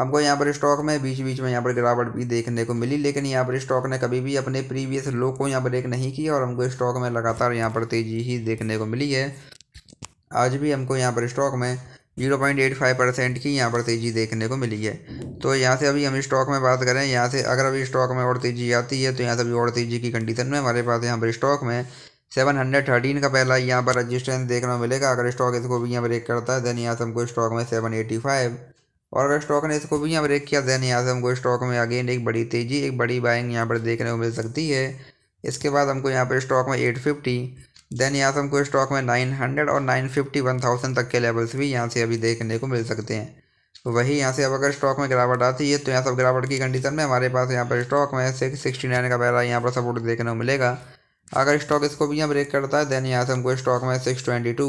हमको यहाँ पर स्टॉक में बीच बीच में यहाँ पर गिरावट भी देखने को मिली लेकिन यहाँ पर स्टॉक ने कभी भी अपने प्रीवियस लो को यहाँ ब्रेक नहीं किया और हमको स्टॉक में लगातार यहाँ पर तेज़ी ही देखने को मिली है आज भी हमको यहाँ पर स्टॉक में zero point eight five percent की यहाँ पर तेज़ी देखने को मिली है तो यहाँ से अभी हम स्टॉक में बात करें यहाँ से अगर अभी स्टॉक में और तेज़ी आती है तो यहाँ से अभी और तेज़ी की कंडीशन में हमारे पास यहाँ पर स्टॉक में सेवन हंड्रेड थर्टीन का पहला यहाँ पर रजिस्टेंस देखने को मिलेगा अगर स्टॉक इसको भी यहाँ ब्रेक करता है देन यहाँ से हमको स्टॉक में सेवन एटी फाइव और अगर स्टॉक ने इसको भी यहाँ ब्रेक किया दैन यहाँ से हमको स्टॉक में अगेन एक बड़ी तेज़ी एक बड़ी बाइंग यहाँ पर देखने को मिल सकती है इसके बाद हमको यहाँ पर स्टॉक में एट फिफ्टी देन यहाँ से हमको स्टॉक में नाइन हंड्रेड और नाइन फिफ्टी वन थाउजेंड तक के लेवल्स भी यहाँ से अभी देखने को मिल सकते हैं तो वही यहाँ से अब अगर स्टॉक में गिरावट आती है तो यहाँ सब गिरावट की कंडीशन में हमारे पास यहाँ पर स्टॉक में सिक्स सिक्सटी नाइन का पहला यहाँ पर सपोर्ट देखने को मिलेगा अगर स्टॉक इसको भी यहाँ ब्रेक करता है देन यहाँ से हमको स्टॉक में सिक्स ट्वेंटी टू